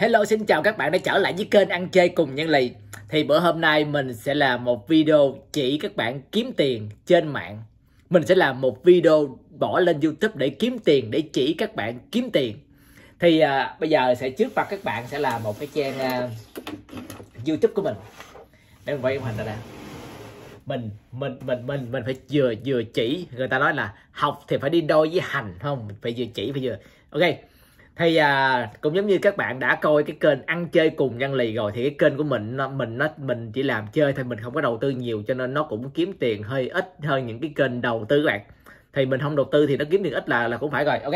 Hello xin chào các bạn đã trở lại với kênh ăn chơi cùng Nhân Lì Thì bữa hôm nay mình sẽ làm một video chỉ các bạn kiếm tiền trên mạng Mình sẽ làm một video bỏ lên Youtube để kiếm tiền, để chỉ các bạn kiếm tiền Thì à, bây giờ sẽ trước mặt các bạn sẽ là một cái trang à, Youtube của mình Để mình quay em hình ra nè mình mình mình mình mình phải vừa vừa chỉ người ta nói là học thì phải đi đôi với hành không phải vừa chỉ phải vừa ok thì à, cũng giống như các bạn đã coi cái kênh ăn chơi cùng nhân lì rồi thì cái kênh của mình nó, mình nó mình chỉ làm chơi thôi mình không có đầu tư nhiều cho nên nó cũng kiếm tiền hơi ít hơn những cái kênh đầu tư các bạn thì mình không đầu tư thì nó kiếm tiền ít là là cũng phải rồi ok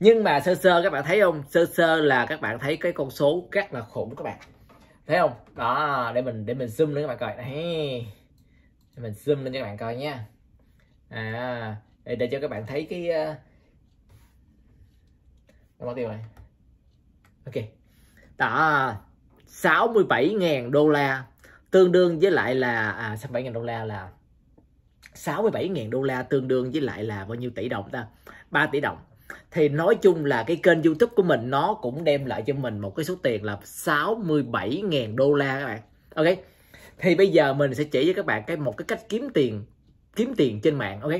nhưng mà sơ sơ các bạn thấy không sơ sơ là các bạn thấy cái con số rất là khủng các bạn thấy không đó để mình để mình zoom lên các bạn coi đấy để mình zoom lên cho các bạn coi nha à để, để cho các bạn thấy cái à, bao tiền này ok đó 67.000 đô la tương đương với lại là à, 67.000 đô la là 67.000 đô la tương đương với lại là bao nhiêu tỷ đồng ta 3 tỷ đồng thì nói chung là cái kênh YouTube của mình nó cũng đem lại cho mình một cái số tiền là 67.000 đô la các bạn. Ok. Thì bây giờ mình sẽ chỉ cho các bạn cái một cái cách kiếm tiền kiếm tiền trên mạng ok.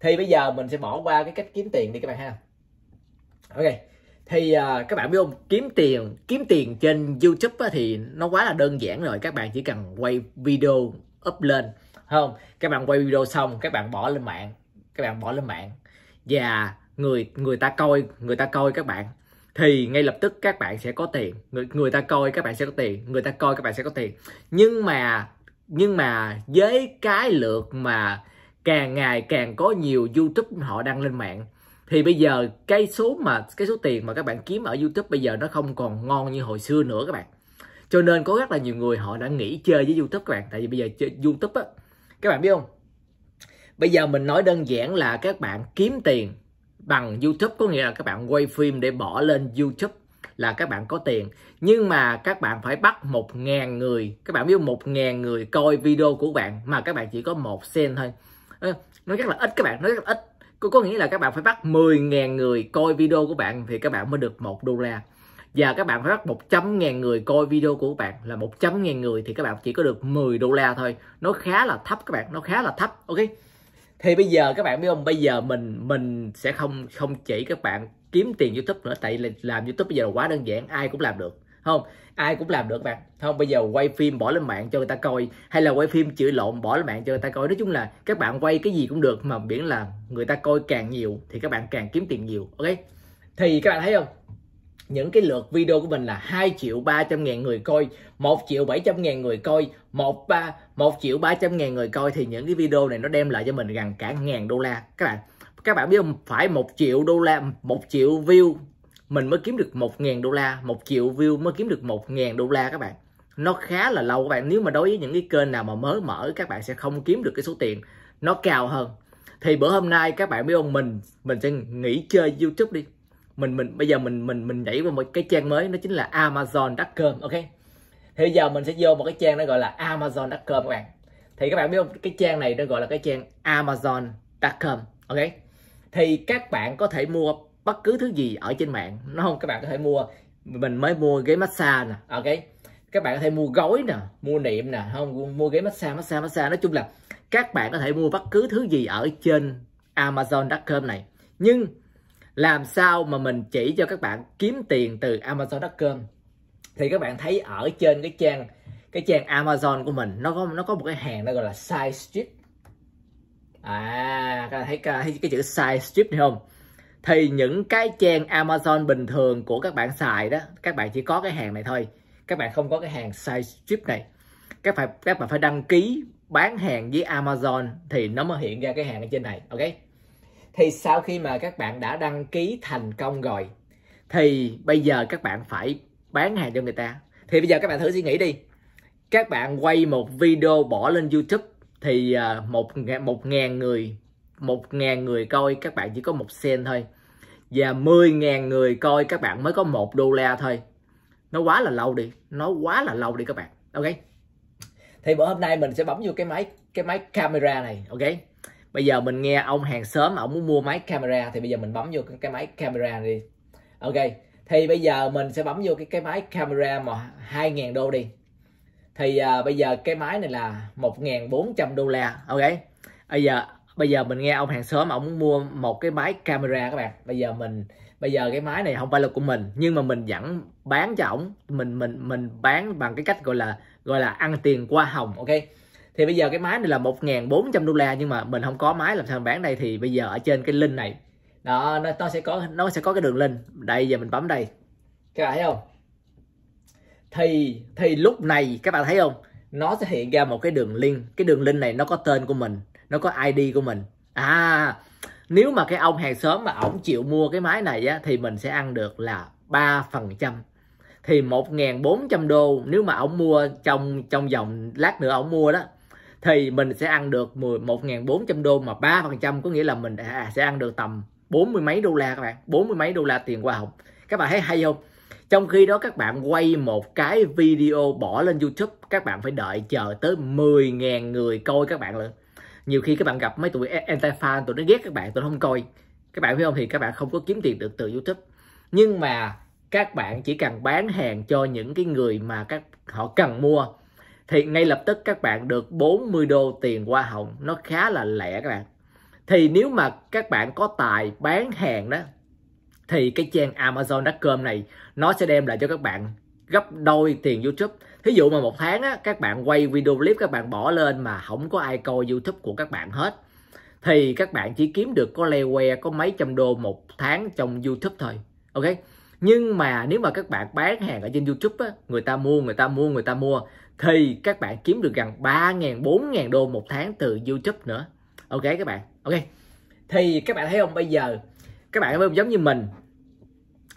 Thì bây giờ mình sẽ bỏ qua cái cách kiếm tiền đi các bạn ha. Ok thì uh, các bạn biết không kiếm tiền kiếm tiền trên YouTube á, thì nó quá là đơn giản rồi các bạn chỉ cần quay video up lên không các bạn quay video xong các bạn bỏ lên mạng các bạn bỏ lên mạng và người người ta coi người ta coi các bạn thì ngay lập tức các bạn sẽ có tiền người người ta coi các bạn sẽ có tiền người ta coi các bạn sẽ có tiền nhưng mà nhưng mà với cái lượt mà càng ngày càng có nhiều youtube họ đăng lên mạng thì bây giờ cái số mà cái số tiền mà các bạn kiếm ở YouTube bây giờ nó không còn ngon như hồi xưa nữa các bạn cho nên có rất là nhiều người họ đã nghỉ chơi với YouTube các bạn tại vì bây giờ chơi YouTube á các bạn biết không bây giờ mình nói đơn giản là các bạn kiếm tiền bằng YouTube có nghĩa là các bạn quay phim để bỏ lên YouTube là các bạn có tiền nhưng mà các bạn phải bắt 1.000 người các bạn biết 1.000 người coi video của bạn mà các bạn chỉ có một sen thôi nó rất là ít các bạn nó rất là ít có, có nghĩa là các bạn phải bắt 10.000 người coi video của bạn thì các bạn mới được 1 đô la. Và các bạn phải bắt 100.000 người coi video của các bạn là 100.000 người thì các bạn chỉ có được 10 đô la thôi. Nó khá là thấp các bạn, nó khá là thấp. Ok. Thì bây giờ các bạn biết không, bây giờ mình mình sẽ không không chỉ các bạn kiếm tiền YouTube nữa tại làm YouTube bây giờ là quá đơn giản, ai cũng làm được không ai cũng làm được mà không bây giờ quay phim bỏ lên mạng cho người ta coi hay là quay phim chửi lộn bỏ lên mạng cho người ta coi nói chung là các bạn quay cái gì cũng được mà biển là người ta coi càng nhiều thì các bạn càng kiếm tiền nhiều ok thì các bạn thấy không những cái lượt video của mình là 2 triệu 300 ngàn người coi 1 triệu 700 ngàn người coi 1, 3, 1 triệu 300 ngàn người coi thì những cái video này nó đem lại cho mình gần cả ngàn đô la các bạn các bạn biết không phải 1 triệu đô la 1 triệu view mình mới kiếm được 1.000 đô la, một triệu view mới kiếm được 1.000 đô la các bạn. Nó khá là lâu các bạn, nếu mà đối với những cái kênh nào mà mới mở các bạn sẽ không kiếm được cái số tiền nó cao hơn. Thì bữa hôm nay các bạn biết không mình mình sẽ nghỉ chơi YouTube đi. Mình mình bây giờ mình mình mình nhảy vào một cái trang mới nó chính là amazon.com ok. Thì bây giờ mình sẽ vô một cái trang nó gọi là amazon.com các bạn. Thì các bạn biết không cái trang này nó gọi là cái trang amazon.com ok. Thì các bạn có thể mua bất cứ thứ gì ở trên mạng nó không các bạn có thể mua mình mới mua ghế massage nè ok các bạn có thể mua gối nè mua niệm nè không mua ghế massage massage massage nói chung là các bạn có thể mua bất cứ thứ gì ở trên amazon.com này nhưng làm sao mà mình chỉ cho các bạn kiếm tiền từ amazon.com thì các bạn thấy ở trên cái trang cái trang amazon của mình nó có nó có một cái hàng nó gọi là size strip à các bạn thấy cái, cái chữ size strip này không thì những cái trang Amazon bình thường của các bạn xài đó các bạn chỉ có cái hàng này thôi các bạn không có cái hàng size ship này các bạn các bạn phải đăng ký bán hàng với Amazon thì nó mới hiện ra cái hàng ở trên này ok thì sau khi mà các bạn đã đăng ký thành công rồi thì bây giờ các bạn phải bán hàng cho người ta thì bây giờ các bạn thử suy nghĩ đi các bạn quay một video bỏ lên YouTube thì à, một một ngàn người một ngàn người coi các bạn chỉ có một sen thôi và 10.000 người coi các bạn mới có một đô la thôi nó quá là lâu đi nó quá là lâu đi các bạn ok thì bữa hôm nay mình sẽ bấm vô cái máy cái máy camera này ok bây giờ mình nghe ông hàng xóm ông muốn mua máy camera thì bây giờ mình bấm vô cái máy camera này đi ok thì bây giờ mình sẽ bấm vô cái cái máy camera mà 2.000 đô đi thì uh, bây giờ cái máy này là 1.400 đô la ok bây giờ bây giờ mình nghe ông hàng xóm ông mua một cái máy camera các bạn bây giờ mình bây giờ cái máy này không phải là của mình nhưng mà mình vẫn bán cho ổng mình mình mình bán bằng cái cách gọi là gọi là ăn tiền qua hồng ok thì bây giờ cái máy này là 1.400 đô la nhưng mà mình không có máy làm sao mình bán đây thì bây giờ ở trên cái link này đó nó, nó sẽ có nó sẽ có cái đường link đây giờ mình bấm đây các bạn thấy không thì thì lúc này các bạn thấy không nó sẽ hiện ra một cái đường link cái đường link này nó có tên của mình nó có id của mình à nếu mà cái ông hàng xóm mà ổng chịu mua cái máy này á thì mình sẽ ăn được là 3% phần trăm thì 1.400 đô nếu mà ổng mua trong trong vòng lát nữa ổng mua đó thì mình sẽ ăn được 10 1.400 đô mà 3% có nghĩa là mình à, à sẽ ăn được tầm 40 mấy đô la các bạn 40 mấy đô la tiền hoa hồng các bạn thấy hay không trong khi đó các bạn quay một cái video bỏ lên YouTube các bạn phải đợi chờ tới 10.000 người coi các bạn nữa nhiều khi các bạn gặp mấy tụi anti fan tụi nó ghét các bạn tụi nó không coi các bạn biết không thì các bạn không có kiếm tiền được từ youtube nhưng mà các bạn chỉ cần bán hàng cho những cái người mà các họ cần mua thì ngay lập tức các bạn được 40 đô tiền hoa hồng nó khá là lẻ các bạn thì nếu mà các bạn có tài bán hàng đó thì cái trang Amazon.com này nó sẽ đem lại cho các bạn gấp đôi tiền YouTube thí dụ mà một tháng á, các bạn quay video clip các bạn bỏ lên mà không có ai coi YouTube của các bạn hết thì các bạn chỉ kiếm được có le que có mấy trăm đô một tháng trong YouTube thôi ok nhưng mà nếu mà các bạn bán hàng ở trên YouTube á, người ta mua người ta mua người ta mua thì các bạn kiếm được gần 3.000 4.000 đô một tháng từ YouTube nữa ok các bạn ok thì các bạn thấy không bây giờ các bạn giống như mình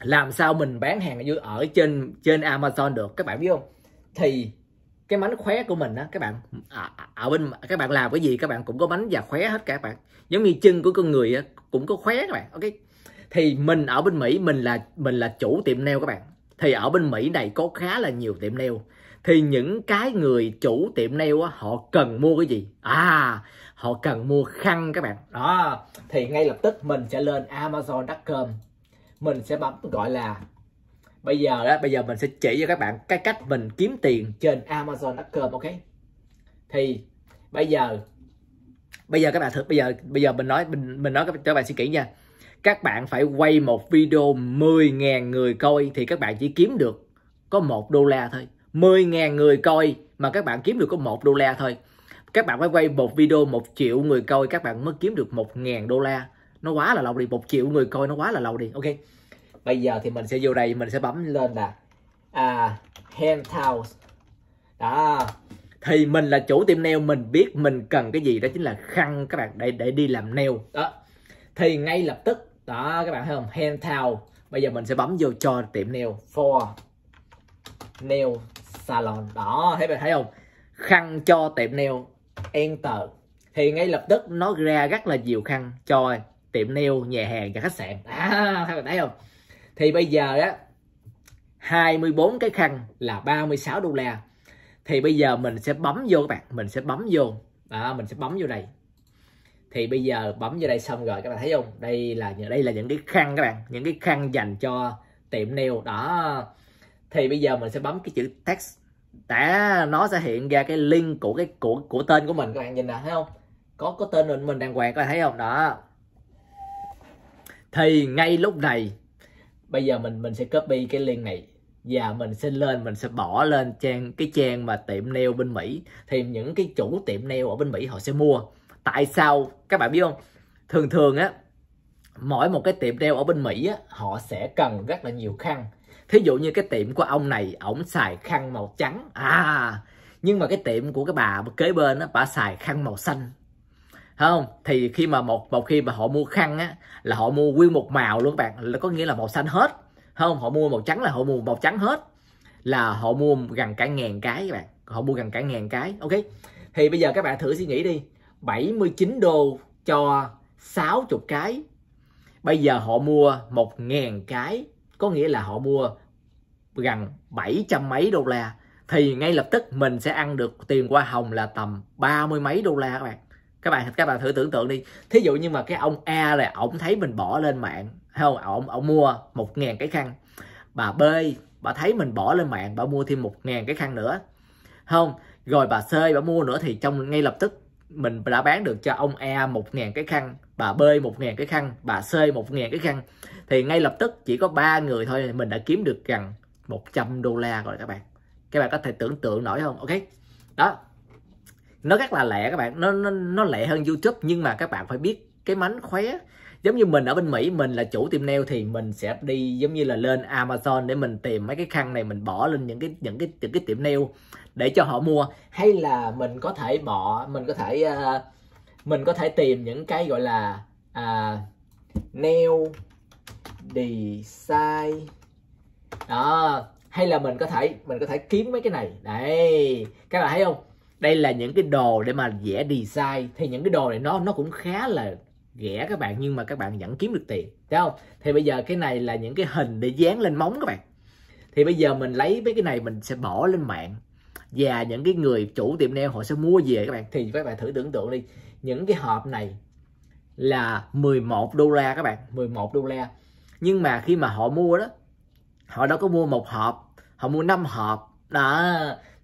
làm sao mình bán hàng ở, dưới ở trên trên Amazon được các bạn biết không thì cái mánh khóe của mình á các bạn ở, à, à, à, bên các bạn làm cái gì các bạn cũng có mánh và khóe hết cả các bạn giống như chân của con người cũng có khóe các bạn ok thì mình ở bên Mỹ mình là mình là chủ tiệm nail các bạn thì ở bên Mỹ này có khá là nhiều tiệm nail thì những cái người chủ tiệm nail á, họ cần mua cái gì à họ cần mua khăn các bạn đó thì ngay lập tức mình sẽ lên Amazon.com mình sẽ bấm gọi là bây giờ đó bây giờ mình sẽ chỉ cho các bạn cái cách mình kiếm tiền trên Amazon.com ok thì bây giờ bây giờ các bạn thực bây giờ bây giờ mình nói mình mình nói các, các bạn suy nghĩ nha các bạn phải quay một video 10.000 người coi thì các bạn chỉ kiếm được có một đô la thôi 10.000 người coi mà các bạn kiếm được có một đô la thôi các bạn phải quay một video một triệu người coi các bạn mới kiếm được một ngàn đô la nó quá là lâu đi một triệu người coi nó quá là lâu đi ok bây giờ thì mình sẽ vô đây mình sẽ bấm lên là à, Penthouse đó thì mình là chủ tiệm nail mình biết mình cần cái gì đó chính là khăn các bạn để để đi làm nail đó thì ngay lập tức đó các bạn thấy không Penthouse bây giờ mình sẽ bấm vô cho tiệm nail for nail salon đó thấy bạn thấy không khăn cho tiệm nail enter thì ngay lập tức nó ra rất là nhiều khăn cho tiệm nail nhà hàng và khách sạn à, các bạn thấy không thì bây giờ á 24 cái khăn là 36 đô la thì bây giờ mình sẽ bấm vô các bạn mình sẽ bấm vô à mình sẽ bấm vô đây thì bây giờ bấm vô đây xong rồi các bạn thấy không đây là đây là những cái khăn các bạn những cái khăn dành cho tiệm nail đó thì bây giờ mình sẽ bấm cái chữ text đã nó sẽ hiện ra cái link của cái của của tên của mình các bạn nhìn nè thấy không có có tên mình mình đàng hoàng các bạn thấy không đó thì ngay lúc này bây giờ mình mình sẽ copy cái liên này và mình xin lên mình sẽ bỏ lên trang cái trang mà tiệm nail bên Mỹ thì những cái chủ tiệm nail ở bên Mỹ họ sẽ mua tại sao các bạn biết không thường thường á mỗi một cái tiệm nail ở bên Mỹ á họ sẽ cần rất là nhiều khăn thí dụ như cái tiệm của ông này ổng xài khăn màu trắng à nhưng mà cái tiệm của cái bà kế bên á bà xài khăn màu xanh không thì khi mà một một khi mà họ mua khăn á là họ mua nguyên một màu luôn các bạn là có nghĩa là màu xanh hết không họ mua màu trắng là họ mua màu trắng hết là họ mua gần cả ngàn cái các bạn họ mua gần cả ngàn cái ok thì bây giờ các bạn thử suy nghĩ đi 79 đô cho 60 cái bây giờ họ mua một ngàn cái có nghĩa là họ mua gần 700 mấy đô la thì ngay lập tức mình sẽ ăn được tiền hoa hồng là tầm 30 mấy đô la các bạn các bạn các bạn thử tưởng tượng đi thí dụ như mà cái ông a là ổng thấy mình bỏ lên mạng không ổng ổng mua một ngàn cái khăn bà b bà thấy mình bỏ lên mạng bà mua thêm một ngàn cái khăn nữa không rồi bà c bà mua nữa thì trong ngay lập tức mình đã bán được cho ông A một ngàn cái khăn, bà B một ngàn cái khăn, bà C một ngàn cái khăn. Thì ngay lập tức chỉ có ba người thôi mình đã kiếm được gần 100 đô la rồi các bạn. Các bạn có thể tưởng tượng nổi không? Ok. Đó nó rất là lẹ các bạn nó nó nó lẹ hơn youtube nhưng mà các bạn phải biết cái mánh khóe giống như mình ở bên mỹ mình là chủ tiệm nail thì mình sẽ đi giống như là lên amazon để mình tìm mấy cái khăn này mình bỏ lên những cái những cái những cái tiệm nail để cho họ mua hay là mình có thể bỏ mình có thể uh, mình có thể tìm những cái gọi là uh, nail design đó hay là mình có thể mình có thể kiếm mấy cái này đấy các bạn thấy không đây là những cái đồ để mà vẽ design thì những cái đồ này nó nó cũng khá là rẻ các bạn nhưng mà các bạn vẫn kiếm được tiền thấy không thì bây giờ cái này là những cái hình để dán lên móng các bạn thì bây giờ mình lấy mấy cái này mình sẽ bỏ lên mạng và những cái người chủ tiệm nail họ sẽ mua về các bạn thì các bạn thử tưởng tượng đi những cái hộp này là 11 đô la các bạn 11 đô la nhưng mà khi mà họ mua đó họ đâu có mua một hộp họ mua năm hộp đó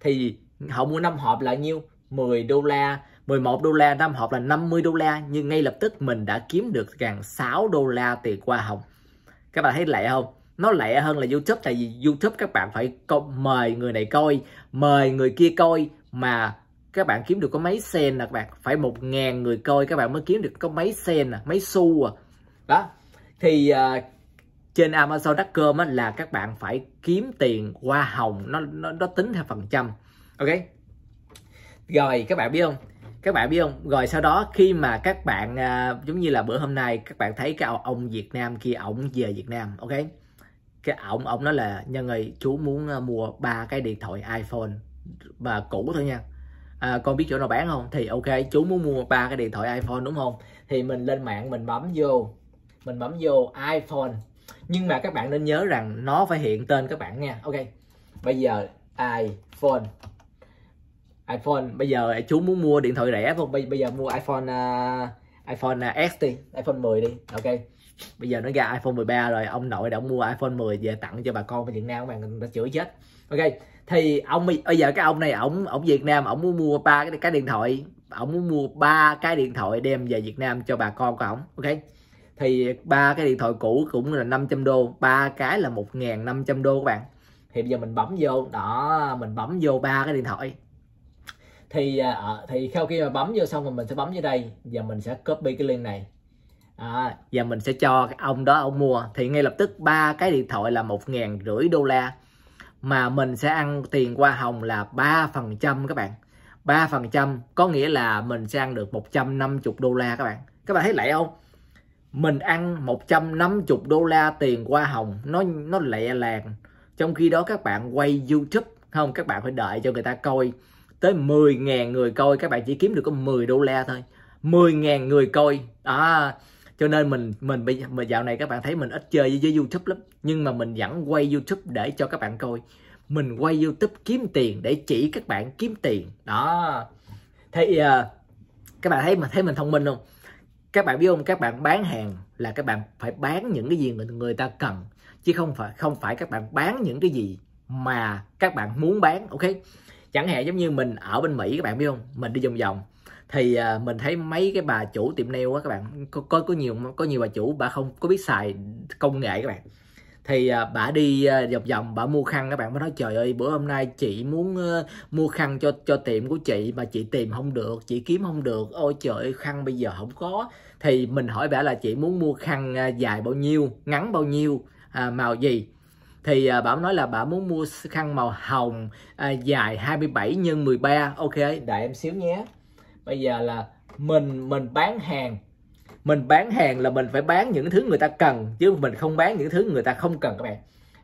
thì họ mua 5 hộp là nhiêu 10 đô la 11 đô la 5 hộp là 50 đô la nhưng ngay lập tức mình đã kiếm được gần 6 đô la tiền qua hồng các bạn thấy lẹ không nó lẹ hơn là YouTube tại vì YouTube các bạn phải co- mời người này coi mời người kia coi mà các bạn kiếm được có mấy sen là các bạn phải một ngàn người coi các bạn mới kiếm được có mấy sen à, mấy xu à đó thì uh, trên Amazon.com á, là các bạn phải kiếm tiền hoa hồng nó nó nó tính theo phần trăm ok rồi các bạn biết không các bạn biết không rồi sau đó khi mà các bạn à, giống như là bữa hôm nay các bạn thấy cái ông Việt Nam kia ổng về Việt Nam ok cái ổng ổng nói là nhân ơi chú muốn à, mua ba cái điện thoại iPhone và cũ thôi nha à, con biết chỗ nào bán không thì ok chú muốn mua ba cái điện thoại iPhone đúng không thì mình lên mạng mình bấm vô mình bấm vô iPhone nhưng mà các bạn nên nhớ rằng nó phải hiện tên các bạn nha ok bây giờ iPhone iPhone bây giờ chú muốn mua điện thoại rẻ không bây, bây giờ mua iPhone uh, iPhone S à, đi iPhone 10 đi ok bây giờ nó ra iPhone 13 rồi ông nội đã mua iPhone 10 về tặng cho bà con ở Việt Nam mà người ta chửi chết ok thì ông bây giờ cái ông này ổng ổng Việt Nam ổng muốn mua ba cái, cái điện thoại ổng muốn mua ba cái điện thoại đem về Việt Nam cho bà con của ổng ok thì ba cái điện thoại cũ cũng là 500 đô ba cái là 1.500 đô các bạn thì bây giờ mình bấm vô đó mình bấm vô ba cái điện thoại thì à, à, thì sau khi mà bấm vô xong rồi mình sẽ bấm vô đây và mình sẽ copy cái link này à, và mình sẽ cho ông đó ông mua thì ngay lập tức ba cái điện thoại là một ngàn rưỡi đô la mà mình sẽ ăn tiền qua hồng là ba phần trăm các bạn ba phần trăm có nghĩa là mình sẽ ăn được 150 đô la các bạn các bạn thấy lẹ không mình ăn 150 đô la tiền qua hồng nó nó lẹ làng trong khi đó các bạn quay YouTube không các bạn phải đợi cho người ta coi tới 10.000 người coi các bạn chỉ kiếm được có 10 đô la thôi 10.000 người coi à, cho nên mình mình bây mà dạo này các bạn thấy mình ít chơi với YouTube lắm nhưng mà mình vẫn quay YouTube để cho các bạn coi mình quay YouTube kiếm tiền để chỉ các bạn kiếm tiền đó thì uh, à, các bạn thấy mà thấy mình thông minh không các bạn biết không các bạn bán hàng là các bạn phải bán những cái gì người, người ta cần chứ không phải không phải các bạn bán những cái gì mà các bạn muốn bán ok chẳng hạn giống như mình ở bên mỹ các bạn biết không mình đi vòng vòng thì uh, mình thấy mấy cái bà chủ tiệm nail á các bạn có, có có nhiều có nhiều bà chủ bà không có biết xài công nghệ các bạn thì uh, bà đi uh, vòng vòng bà mua khăn các bạn mới nói trời ơi bữa hôm nay chị muốn uh, mua khăn cho cho tiệm của chị mà chị tìm không được chị kiếm không được ôi trời ơi khăn bây giờ không có thì mình hỏi bà là chị muốn mua khăn uh, dài bao nhiêu ngắn bao nhiêu uh, màu gì thì à, bảo nói là bảo muốn mua khăn màu hồng à, dài 27 x 13 ok đợi em xíu nhé bây giờ là mình mình bán hàng mình bán hàng là mình phải bán những thứ người ta cần chứ mình không bán những thứ người ta không cần các bạn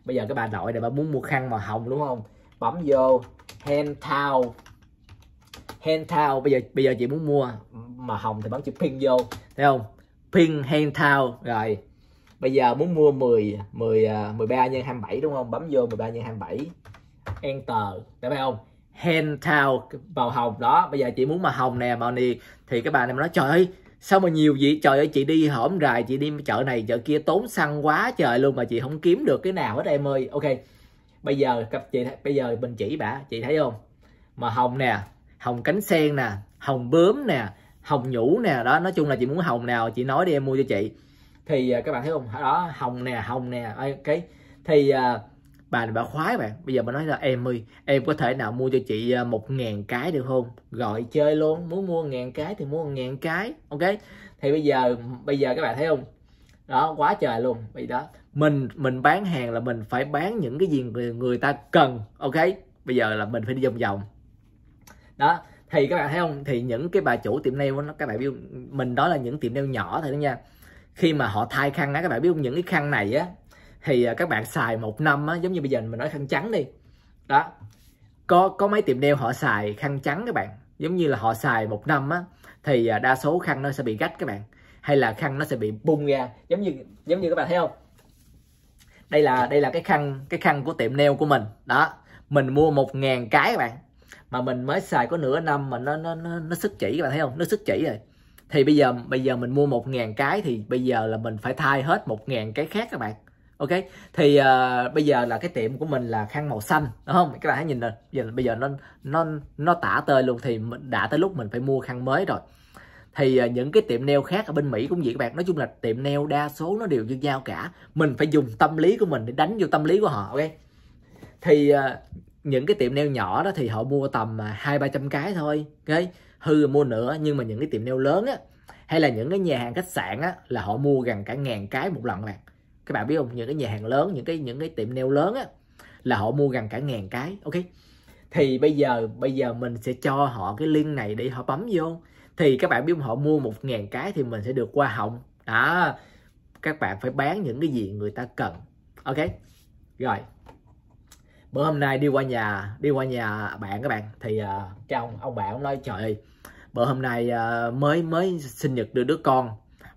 bây giờ cái bà nội này bà muốn mua khăn màu hồng đúng không bấm vô hand towel hand towel bây giờ bây giờ chị muốn mua màu hồng thì bấm chữ pin vô thấy không pin hand towel rồi bây giờ muốn mua 10 10 13 nhân 27 đúng không bấm vô 13 nhân 27 enter để phải không tao màu hồng đó bây giờ chị muốn màu hồng nè màu này thì các bạn em nói trời ơi sao mà nhiều vậy trời ơi chị đi hổm rài chị đi chợ này chợ kia tốn xăng quá trời luôn mà chị không kiếm được cái nào hết em ơi ok bây giờ cặp chị bây giờ mình chỉ bả chị thấy không mà hồng nè hồng cánh sen nè hồng bướm nè hồng nhũ nè đó nói chung là chị muốn hồng nào chị nói đi em mua cho chị thì à, các bạn thấy không đó hồng nè hồng nè ok thì à, bà này bà khoái bạn bây giờ bà nói là em ơi em có thể nào mua cho chị à, một ngàn cái được không gọi chơi luôn muốn mua ngàn cái thì mua ngàn cái ok thì bây giờ bây giờ các bạn thấy không đó quá trời luôn vì đó mình mình bán hàng là mình phải bán những cái gì người, người ta cần ok bây giờ là mình phải đi vòng vòng đó thì các bạn thấy không thì những cái bà chủ tiệm nail nó các bạn biết mình đó là những tiệm nail nhỏ thôi đó nha khi mà họ thay khăn á các bạn biết không những cái khăn này á thì à, các bạn xài một năm á giống như bây giờ mình nói khăn trắng đi đó có có mấy tiệm nail họ xài khăn trắng các bạn giống như là họ xài một năm á thì à, đa số khăn nó sẽ bị rách các bạn hay là khăn nó sẽ bị bung ra giống như giống như các bạn thấy không đây là đây là cái khăn cái khăn của tiệm nail của mình đó mình mua một ngàn cái các bạn mà mình mới xài có nửa năm mà nó nó nó, nó sức chỉ các bạn thấy không nó sức chỉ rồi thì bây giờ bây giờ mình mua một ngàn cái thì bây giờ là mình phải thay hết một ngàn cái khác các bạn ok thì uh, bây giờ là cái tiệm của mình là khăn màu xanh đúng không các bạn hãy nhìn nè bây giờ nó nó nó tả tơi luôn thì mình đã tới lúc mình phải mua khăn mới rồi thì uh, những cái tiệm nail khác ở bên Mỹ cũng vậy các bạn nói chung là tiệm nail đa số nó đều như nhau cả mình phải dùng tâm lý của mình để đánh vô tâm lý của họ ok thì uh, những cái tiệm nail nhỏ đó thì họ mua tầm à, hai ba trăm cái thôi ok hư mua nữa nhưng mà những cái tiệm nail lớn á hay là những cái nhà hàng khách sạn á là họ mua gần cả ngàn cái một lần bạn các bạn biết không những cái nhà hàng lớn những cái những cái tiệm nail lớn á là họ mua gần cả ngàn cái ok thì bây giờ bây giờ mình sẽ cho họ cái link này để họ bấm vô thì các bạn biết không họ mua một ngàn cái thì mình sẽ được qua hồng đó các bạn phải bán những cái gì người ta cần ok rồi bữa hôm nay đi qua nhà đi qua nhà bạn các bạn thì uh, cái ông ông bạn ông nói trời ơi bữa hôm nay uh, mới mới sinh nhật được đứa con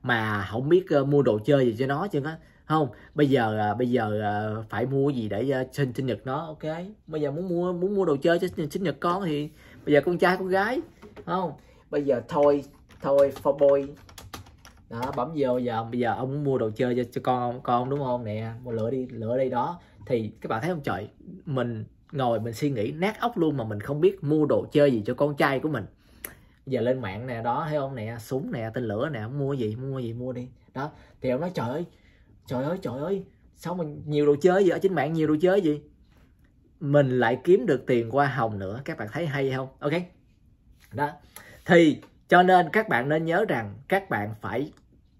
mà không biết uh, mua đồ chơi gì cho nó chứ á không bây giờ uh, bây giờ uh, phải mua gì để uh, sinh sinh nhật nó ok bây giờ muốn mua muốn mua đồ chơi cho sinh nhật con thì bây giờ con trai con gái không bây giờ thôi thôi for boy đó bấm vô giờ bây giờ ông muốn mua đồ chơi cho, cho con con đúng không nè mua lựa đi lựa đi đó thì các bạn thấy không trời mình ngồi mình suy nghĩ nát óc luôn mà mình không biết mua đồ chơi gì cho con trai của mình giờ lên mạng nè đó thấy không nè súng nè tên lửa nè mua gì mua gì mua đi đó thì ông nói trời ơi trời ơi trời ơi sao mình nhiều đồ chơi gì ở trên mạng nhiều đồ chơi gì mình lại kiếm được tiền qua hồng nữa các bạn thấy hay không ok đó thì cho nên các bạn nên nhớ rằng các bạn phải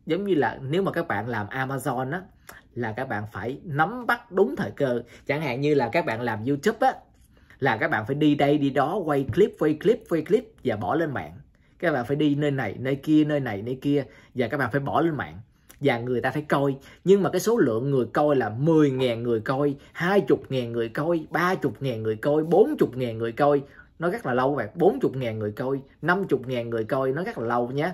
giống như là nếu mà các bạn làm amazon á là các bạn phải nắm bắt đúng thời cơ chẳng hạn như là các bạn làm youtube á là các bạn phải đi đây đi đó quay clip quay clip quay clip và bỏ lên mạng các bạn phải đi nơi này nơi kia nơi này nơi kia và các bạn phải bỏ lên mạng và người ta phải coi nhưng mà cái số lượng người coi là 10.000 người coi 20.000 người coi 30.000 người coi 40.000 người coi nó rất là lâu các bạn 40.000 người coi 50.000 người coi nó rất là lâu nhé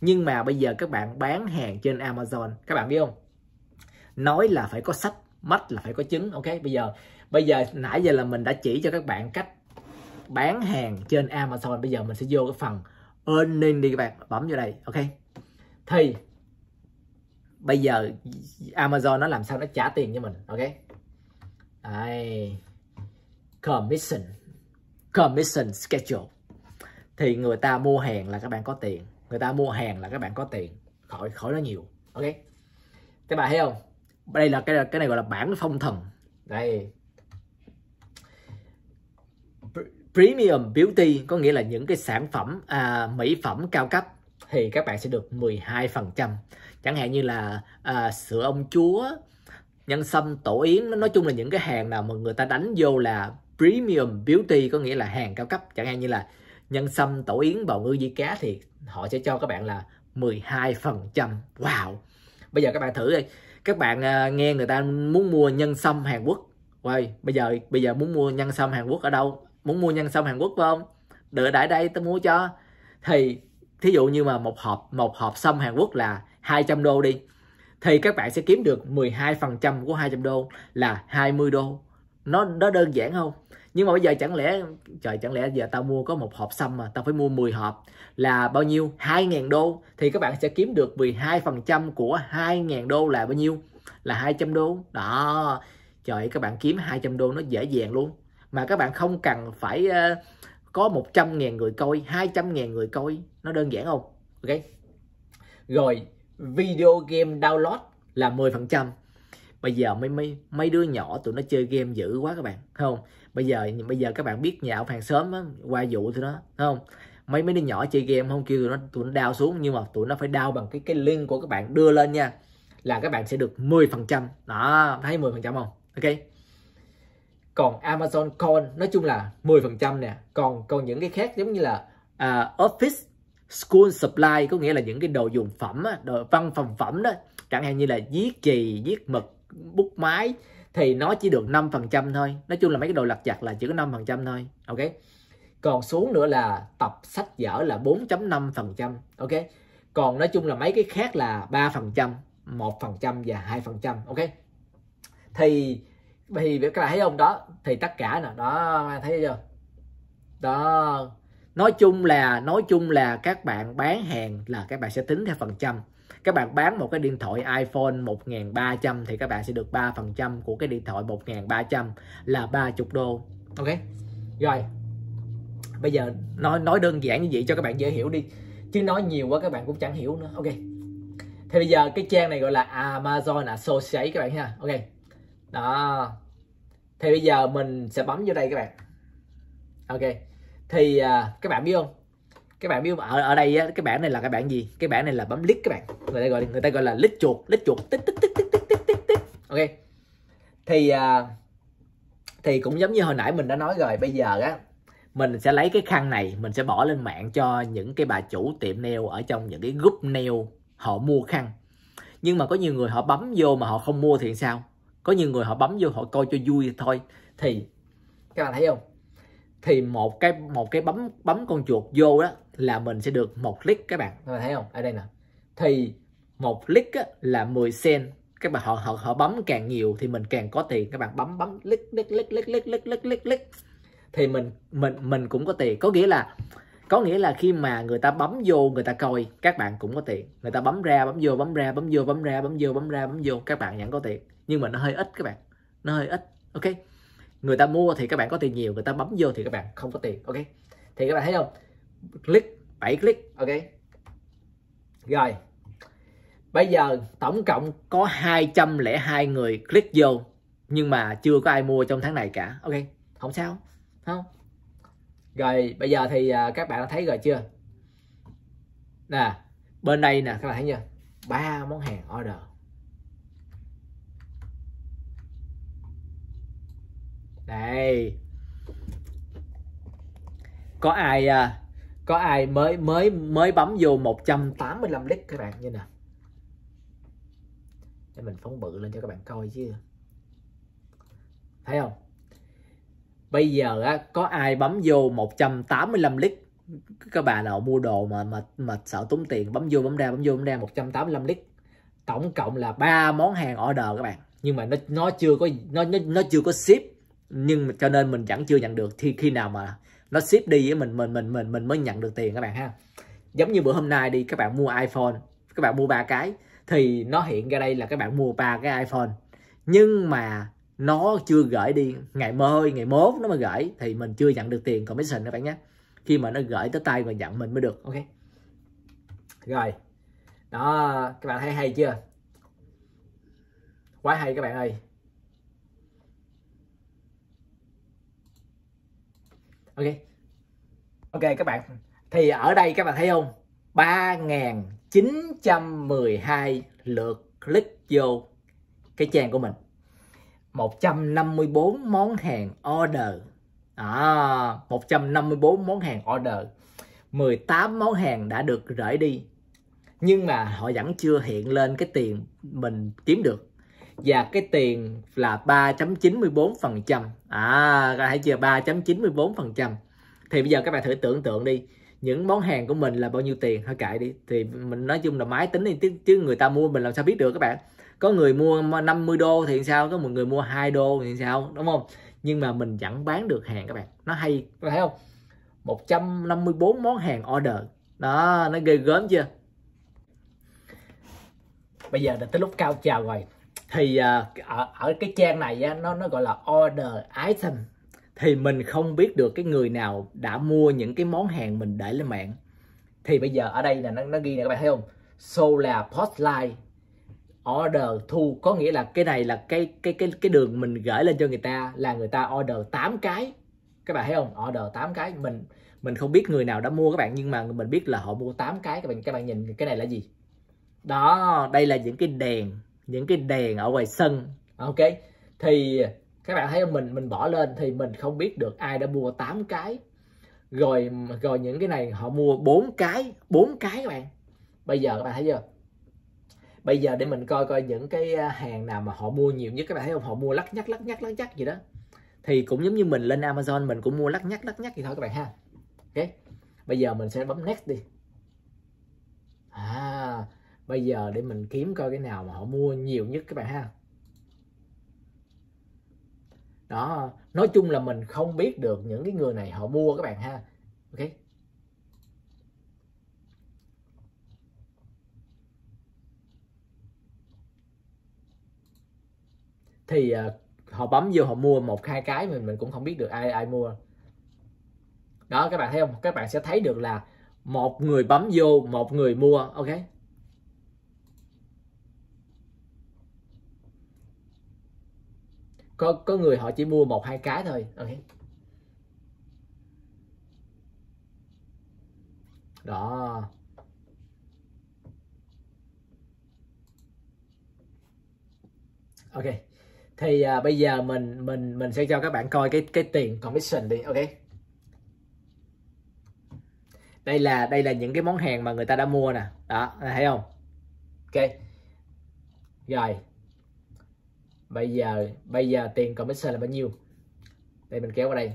nhưng mà bây giờ các bạn bán hàng trên Amazon các bạn biết không nói là phải có sách mắt là phải có chứng ok bây giờ bây giờ nãy giờ là mình đã chỉ cho các bạn cách bán hàng trên Amazon bây giờ mình sẽ vô cái phần earning đi các bạn bấm vô đây ok thì bây giờ Amazon nó làm sao nó trả tiền cho mình ok Đây. commission commission schedule thì người ta mua hàng là các bạn có tiền người ta mua hàng là các bạn có tiền khỏi khỏi nó nhiều ok các bạn thấy không đây là cái cái này gọi là bản phong thần đây premium beauty có nghĩa là những cái sản phẩm à, mỹ phẩm cao cấp thì các bạn sẽ được 12% chẳng hạn như là à, sữa ông chúa nhân sâm tổ yến nói chung là những cái hàng nào mà người ta đánh vô là premium beauty có nghĩa là hàng cao cấp chẳng hạn như là nhân sâm tổ yến bào ngư di cá thì họ sẽ cho các bạn là 12% wow bây giờ các bạn thử đi các bạn à, nghe người ta muốn mua nhân sâm Hàn Quốc Uầy, bây giờ bây giờ muốn mua nhân sâm Hàn Quốc ở đâu muốn mua nhân sâm Hàn Quốc phải không đợi đại đây tôi mua cho thì thí dụ như mà một hộp một hộp sâm Hàn Quốc là 200 đô đi thì các bạn sẽ kiếm được 12% của 200 đô là 20 đô nó nó đơn giản không nhưng mà bây giờ chẳng lẽ trời chẳng lẽ giờ tao mua có một hộp xăm mà tao phải mua 10 hộp là bao nhiêu 2.000 đô thì các bạn sẽ kiếm được 12% của 2.000 đô là bao nhiêu là 200 đô đó trời các bạn kiếm 200 đô nó dễ dàng luôn mà các bạn không cần phải uh, có 100.000 người coi 200.000 người coi nó đơn giản không ok rồi video game download là 10% bây giờ mấy mấy mấy đứa nhỏ tụi nó chơi game dữ quá các bạn không bây giờ bây giờ các bạn biết nhà ông hàng xóm á, qua vụ thì nó không mấy mấy đứa nhỏ chơi game không kêu tụi nó tụi nó đau xuống nhưng mà tụi nó phải đau bằng cái cái link của các bạn đưa lên nha là các bạn sẽ được 10% đó thấy 10% không ok còn Amazon Call nói chung là 10% nè còn còn những cái khác giống như là uh, Office School Supply có nghĩa là những cái đồ dùng phẩm đồ văn phòng phẩm đó chẳng hạn như là viết chì viết mực bút máy thì nó chỉ được 5% thôi nói chung là mấy cái đồ lặt chặt là chỉ có 5% thôi ok còn xuống nữa là tập sách vở là 4.5% ok còn nói chung là mấy cái khác là 3% 1% và 2% ok thì thì các bạn thấy không đó thì tất cả nè đó thấy chưa đó nói chung là nói chung là các bạn bán hàng là các bạn sẽ tính theo phần trăm các bạn bán một cái điện thoại iPhone 1300 thì các bạn sẽ được 3% của cái điện thoại 1300 là 30 đô ok rồi bây giờ nói nói đơn giản như vậy cho các bạn dễ hiểu đi chứ nói nhiều quá các bạn cũng chẳng hiểu nữa ok thì bây giờ cái trang này gọi là Amazon à, Associates các bạn ha ok đó thì bây giờ mình sẽ bấm vô đây các bạn ok thì uh, các bạn biết không các bạn biết ở ở đây á, cái bảng này là cái bảng gì cái bảng này là bấm lít các bạn người ta gọi người ta gọi là lít chuột lít chuột tích tích tích tích tích tích tích tích ok thì uh, thì cũng giống như hồi nãy mình đã nói rồi bây giờ á mình sẽ lấy cái khăn này mình sẽ bỏ lên mạng cho những cái bà chủ tiệm nail ở trong những cái group nail họ mua khăn nhưng mà có nhiều người họ bấm vô mà họ không mua thì sao có nhiều người họ bấm vô họ coi cho vui thôi thì các bạn thấy không thì một cái một cái bấm bấm con chuột vô đó là mình sẽ được một click các bạn các bạn thấy không ở đây nè thì một click á, là 10 sen các bạn họ họ họ bấm càng nhiều thì mình càng có tiền các bạn bấm bấm click click click click click click click click click thì mình mình mình cũng có tiền có nghĩa là có nghĩa là khi mà người ta bấm vô người ta coi các bạn cũng có tiền người ta bấm ra bấm vô bấm ra bấm vô bấm ra bấm vô bấm ra bấm vô các bạn vẫn có tiền nhưng mà nó hơi ít các bạn nó hơi ít ok người ta mua thì các bạn có tiền nhiều người ta bấm vô thì các bạn không có tiền ok thì các bạn thấy không click 7 click ok rồi bây giờ tổng cộng có 202 người click vô nhưng mà chưa có ai mua trong tháng này cả ok không sao không rồi bây giờ thì à, các bạn đã thấy rồi chưa nè bên đây nè các bạn thấy chưa ba món hàng order đây có ai à, có ai mới mới mới bấm vô 185 lít các bạn như nè để mình phóng bự lên cho các bạn coi chứ thấy không bây giờ á có ai bấm vô 185 lít các bà nào mua đồ mà mà mà sợ tốn tiền bấm vô bấm ra bấm vô bấm ra 185 lít tổng cộng là ba món hàng order các bạn nhưng mà nó nó chưa có nó nó, nó chưa có ship nhưng cho nên mình vẫn chưa nhận được thì khi nào mà nó ship đi với mình mình mình mình mình mới nhận được tiền các bạn ha giống như bữa hôm nay đi các bạn mua iPhone các bạn mua ba cái thì nó hiện ra đây là các bạn mua ba cái iPhone nhưng mà nó chưa gửi đi ngày mơi ngày mốt nó mới gửi thì mình chưa nhận được tiền commission các bạn nhé khi mà nó gửi tới tay và nhận mình mới được ok rồi đó các bạn thấy hay chưa quá hay các bạn ơi ok ok các bạn thì ở đây các bạn thấy không 3.912 lượt click vô cái trang của mình 154 món hàng order à, 154 món hàng order 18 món hàng đã được rải đi nhưng mà họ vẫn chưa hiện lên cái tiền mình kiếm được và cái tiền là 3.94% à các bạn thấy chưa 3.94% thì bây giờ các bạn thử tưởng tượng đi những món hàng của mình là bao nhiêu tiền thôi cãi đi thì mình nói chung là máy tính đi chứ người ta mua mình làm sao biết được các bạn có người mua 50 đô thì sao có một người mua 2 đô thì sao đúng không nhưng mà mình chẳng bán được hàng các bạn nó hay có thấy không 154 món hàng order đó nó ghê gớm chưa bây giờ là tới lúc cao chào rồi thì uh, ở ở cái trang này á, nó nó gọi là order item thì mình không biết được cái người nào đã mua những cái món hàng mình để lên mạng thì bây giờ ở đây là nó, nó ghi nè các bạn thấy không so là postline order thu có nghĩa là cái này là cái cái cái cái đường mình gửi lên cho người ta là người ta order 8 cái các bạn thấy không order 8 cái mình mình không biết người nào đã mua các bạn nhưng mà mình biết là họ mua 8 cái các bạn các bạn nhìn cái này là gì đó đây là những cái đèn những cái đèn ở ngoài sân ok thì các bạn thấy không mình mình bỏ lên thì mình không biết được ai đã mua 8 cái rồi rồi những cái này họ mua bốn cái bốn cái các bạn bây giờ các bạn thấy chưa bây giờ để mình coi coi những cái à, hàng nào mà họ mua nhiều nhất các bạn thấy không họ mua lắc nhắc lắc nhắc lắc nhắc gì đó thì cũng giống như mình lên Amazon mình cũng mua lắc nhắc lắc nhắc gì thôi các bạn ha ok bây giờ mình sẽ bấm next đi à bây giờ để mình kiếm coi cái nào mà họ mua nhiều nhất các bạn ha đó nói chung là mình không biết được những cái người này họ mua các bạn ha ok thì uh, họ bấm vô họ mua một hai cái mình mình cũng không biết được ai ai mua đó các bạn thấy không các bạn sẽ thấy được là một người bấm vô một người mua ok có có người họ chỉ mua một hai cái thôi ok đó ok thì à, bây giờ mình mình mình sẽ cho các bạn coi cái cái tiền commission đi ok đây là đây là những cái món hàng mà người ta đã mua nè đó thấy không ok rồi bây giờ bây giờ tiền commission là bao nhiêu đây mình kéo qua đây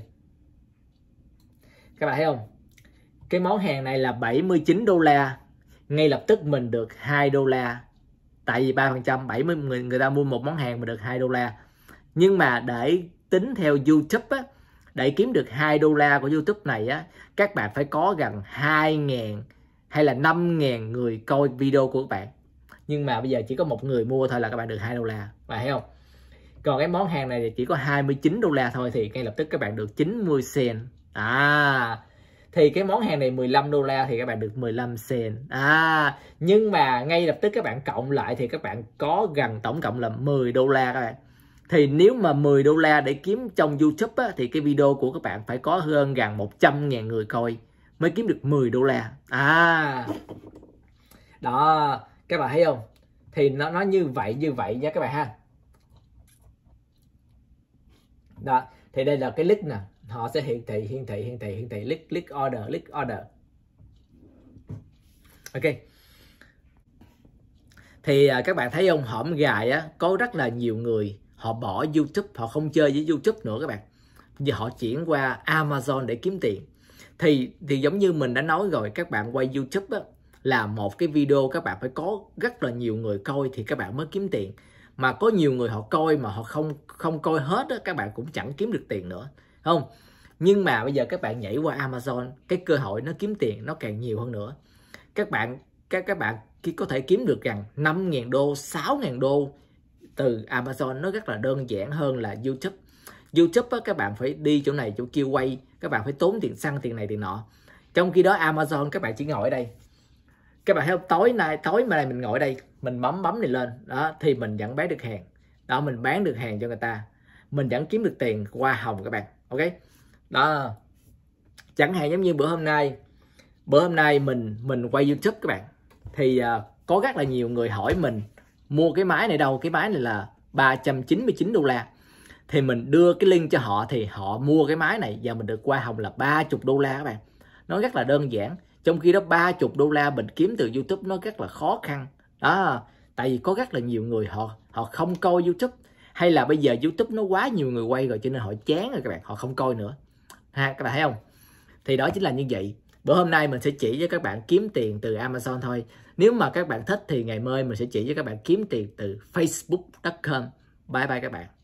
các bạn thấy không cái món hàng này là 79 đô la ngay lập tức mình được 2 đô la tại vì ba phần trăm bảy mươi người ta mua một món hàng mà được 2 đô la nhưng mà để tính theo YouTube á, để kiếm được 2 đô la của YouTube này á, các bạn phải có gần 2.000 hay là 5.000 người coi video của các bạn. Nhưng mà bây giờ chỉ có một người mua thôi là các bạn được 2 đô la. Bạn thấy không? còn cái món hàng này thì chỉ có 29 đô la thôi thì ngay lập tức các bạn được 90 sen à thì cái món hàng này 15 đô la thì các bạn được 15 sen à nhưng mà ngay lập tức các bạn cộng lại thì các bạn có gần tổng cộng là 10 đô la các bạn thì nếu mà 10 đô la để kiếm trong YouTube á, thì cái video của các bạn phải có hơn gần 100.000 người coi mới kiếm được 10 đô la à đó các bạn thấy không thì nó nó như vậy như vậy nha các bạn ha đó thì đây là cái list nè họ sẽ hiển thị hiển thị hiển thị hiển thị list list order list order ok thì à, các bạn thấy không hõm gài á có rất là nhiều người họ bỏ youtube họ không chơi với youtube nữa các bạn giờ họ chuyển qua amazon để kiếm tiền thì thì giống như mình đã nói rồi các bạn quay youtube á là một cái video các bạn phải có rất là nhiều người coi thì các bạn mới kiếm tiền mà có nhiều người họ coi mà họ không không coi hết đó các bạn cũng chẳng kiếm được tiền nữa không nhưng mà bây giờ các bạn nhảy qua Amazon cái cơ hội nó kiếm tiền nó càng nhiều hơn nữa các bạn các các bạn khi có thể kiếm được rằng 5.000 đô 6.000 đô từ Amazon nó rất là đơn giản hơn là YouTube YouTube á, các bạn phải đi chỗ này chỗ kia quay các bạn phải tốn tiền xăng tiền này tiền nọ trong khi đó Amazon các bạn chỉ ngồi ở đây các bạn thấy không tối nay tối mà này mình ngồi đây mình bấm bấm này lên đó thì mình vẫn bán được hàng đó mình bán được hàng cho người ta mình vẫn kiếm được tiền qua hồng các bạn ok đó chẳng hạn giống như bữa hôm nay bữa hôm nay mình mình quay youtube các bạn thì uh, có rất là nhiều người hỏi mình mua cái máy này đâu cái máy này là 399 đô la thì mình đưa cái link cho họ thì họ mua cái máy này và mình được qua hồng là 30 đô la các bạn nó rất là đơn giản trong khi đó 30 đô la mình kiếm từ YouTube nó rất là khó khăn đó tại vì có rất là nhiều người họ họ không coi YouTube hay là bây giờ YouTube nó quá nhiều người quay rồi cho nên họ chán rồi các bạn họ không coi nữa ha các bạn thấy không thì đó chính là như vậy bữa hôm nay mình sẽ chỉ cho các bạn kiếm tiền từ Amazon thôi nếu mà các bạn thích thì ngày mai mình sẽ chỉ cho các bạn kiếm tiền từ Facebook.com bye bye các bạn